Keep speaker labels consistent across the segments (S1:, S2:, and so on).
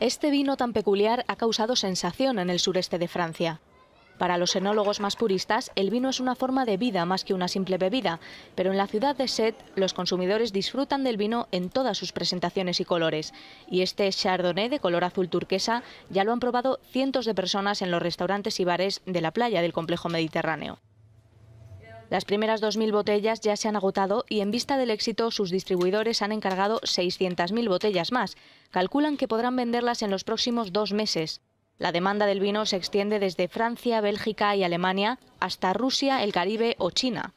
S1: Este vino tan peculiar ha causado sensación en el sureste de Francia. Para los enólogos más puristas, el vino es una forma de vida más que una simple bebida, pero en la ciudad de Set los consumidores disfrutan del vino en todas sus presentaciones y colores. Y este Chardonnay de color azul turquesa ya lo han probado cientos de personas en los restaurantes y bares de la playa del complejo mediterráneo. Las primeras 2.000 botellas ya se han agotado y en vista del éxito sus distribuidores han encargado 600.000 botellas más. Calculan que podrán venderlas en los próximos dos meses. La demanda del vino se extiende desde Francia, Bélgica y Alemania hasta Rusia, el Caribe o China.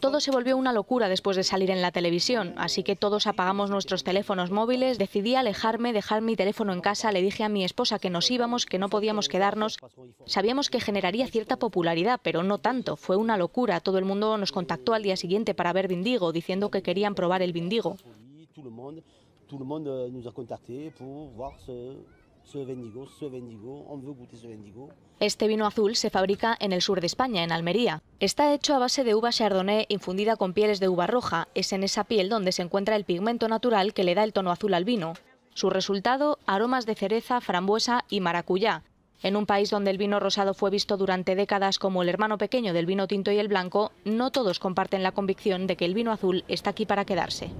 S1: Todo se volvió una locura después de salir en la televisión, así que todos apagamos nuestros teléfonos móviles. Decidí alejarme, dejar mi teléfono en casa. Le dije a mi esposa que nos íbamos, que no podíamos quedarnos. Sabíamos que generaría cierta popularidad, pero no tanto. Fue una locura. Todo el mundo nos contactó al día siguiente para ver Vindigo, diciendo que querían probar el Vindigo. Este vino azul se fabrica en el sur de España, en Almería. Está hecho a base de uva chardonnay infundida con pieles de uva roja. Es en esa piel donde se encuentra el pigmento natural que le da el tono azul al vino. Su resultado, aromas de cereza, frambuesa y maracuyá. En un país donde el vino rosado fue visto durante décadas como el hermano pequeño del vino tinto y el blanco, no todos comparten la convicción de que el vino azul está aquí para quedarse.